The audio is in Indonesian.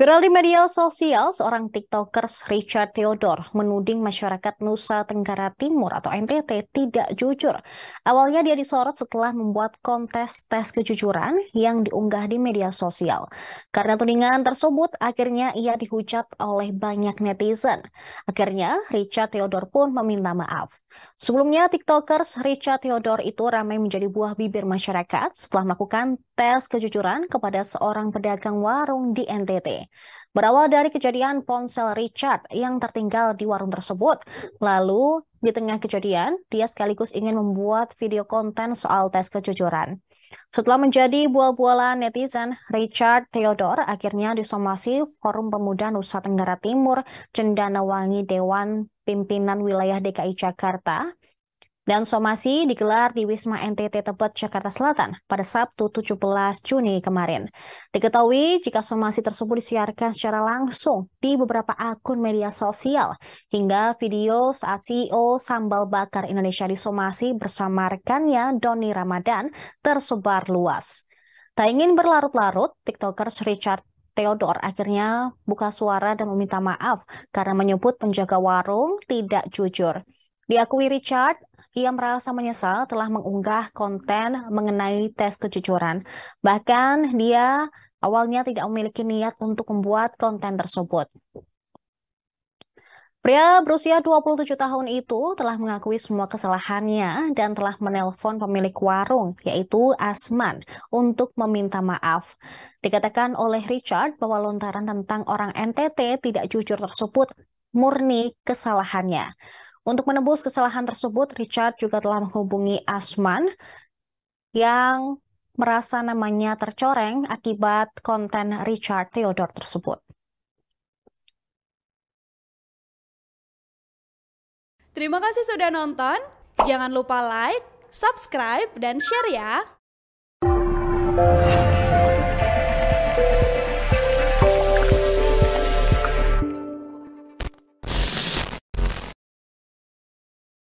Viral di media sosial, seorang TikTokers Richard Theodore menuding masyarakat Nusa Tenggara Timur atau NTT tidak jujur. Awalnya dia disorot setelah membuat kontes tes kejujuran yang diunggah di media sosial. Karena tudingan tersebut, akhirnya ia dihujat oleh banyak netizen. Akhirnya, Richard Theodore pun meminta maaf. Sebelumnya, TikTokers Richard Theodore itu ramai menjadi buah bibir masyarakat setelah melakukan tes kejujuran kepada seorang pedagang warung di NTT. Berawal dari kejadian ponsel Richard yang tertinggal di warung tersebut, lalu di tengah kejadian, dia sekaligus ingin membuat video konten soal tes kejujuran. Setelah menjadi bual-bualan netizen, Richard Theodore akhirnya disomasi Forum Pemuda Nusa Tenggara Timur Cendana Wangi Dewan Pimpinan Wilayah DKI Jakarta dan somasi digelar di Wisma NTT Tebet, Jakarta Selatan pada Sabtu 17 Juni kemarin. Diketahui jika somasi tersebut disiarkan secara langsung di beberapa akun media sosial hingga video saat CEO Sambal Bakar Indonesia di somasi bersama rekannya Doni Ramadan tersebar luas. Tak ingin berlarut-larut, TikTokers Richard Theodore akhirnya buka suara dan meminta maaf karena menyebut penjaga warung tidak jujur. Diakui Richard, ia merasa menyesal telah mengunggah konten mengenai tes kejujuran. Bahkan dia awalnya tidak memiliki niat untuk membuat konten tersebut. Pria berusia 27 tahun itu telah mengakui semua kesalahannya dan telah menelpon pemilik warung, yaitu Asman, untuk meminta maaf. Dikatakan oleh Richard bahwa lontaran tentang orang NTT tidak jujur tersebut murni kesalahannya. Untuk menebus kesalahan tersebut, Richard juga telah menghubungi Asman yang merasa namanya tercoreng akibat konten Richard Theodore tersebut. Terima kasih sudah nonton. Jangan lupa like, subscribe, dan share ya.